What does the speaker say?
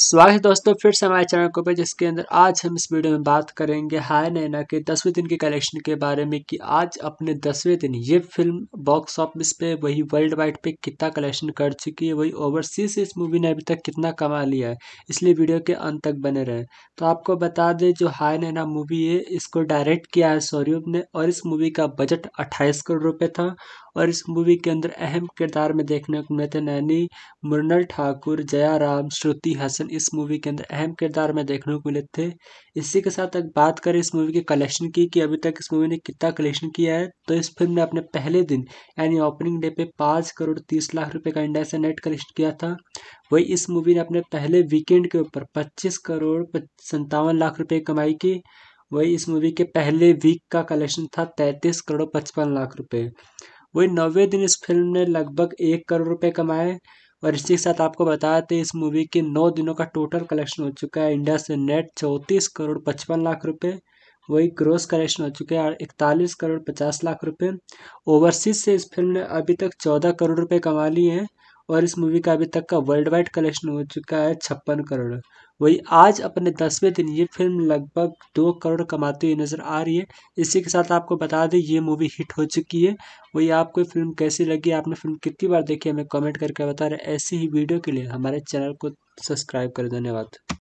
स्वागत है दोस्तों फिर से हमारे चैनल को पे जिसके अंदर आज हम इस वीडियो में बात करेंगे हाय नैना के दसवें दिन के कलेक्शन के बारे में कि आज अपने दसवें दिन ये फिल्म बॉक्स ऑफिस पे वही वर्ल्ड वाइड पे कितना कलेक्शन कर चुकी है वही ओवरसीज इस मूवी ने अभी तक कितना कमा लिया है इसलिए वीडियो के अंत तक बने रहें तो आपको बता दें जो हाय नैना मूवी है इसको डायरेक्ट किया है सौरभ ने और इस मूवी का बजट अट्ठाईस करोड़ रुपये था और इस मूवी के अंदर अहम किरदार में देखने को मिले थे नैनी मृणल ठाकुर जया राम श्रुति हसन इस मूवी के अंदर अहम किरदार में देखने को मिले थे इसी के साथ अगर बात करें इस मूवी के कलेक्शन की कि अभी तक इस मूवी ने कितना कलेक्शन किया है तो इस फिल्म ने अपने पहले दिन यानी ओपनिंग डे पे पाँच करोड़ तीस लाख रुपये का इंडिया से नेट कलेक्शन किया था वही इस मूवी ने अपने पहले वीकेंड के ऊपर पच्चीस करोड़ संतावन लाख रुपये कमाई की वही इस मूवी के पहले वीक का कलेक्शन था तैंतीस करोड़ पचपन लाख रुपये वही नौवे दिन इस फिल्म ने लगभग एक करोड़ रुपए कमाए और इसी के साथ आपको बताते इस मूवी के नौ दिनों का टोटल कलेक्शन हो चुका है इंडिया से नेट चौंतीस करोड़ पचपन लाख रुपए वही ग्रोस कलेक्शन हो चुके हैं इकतालीस करोड़ पचास लाख रुपए ओवरसीज से इस फिल्म ने अभी तक चौदह करोड़ रुपए कमा लिए हैं और इस मूवी का अभी तक का वर्ल्ड वाइड कलेक्शन हो चुका है छप्पन करोड़ वही आज अपने दसवें दिन ये फिल्म लगभग दो करोड़ कमाती हुई नज़र आ रही है इसी के साथ आपको बता दें ये मूवी हिट हो चुकी है वही आपको फिल्म कैसी लगी आपने फिल्म कितनी बार देखी हमें कमेंट करके बता रहे ऐसी ही वीडियो के लिए हमारे चैनल को सब्सक्राइब करें धन्यवाद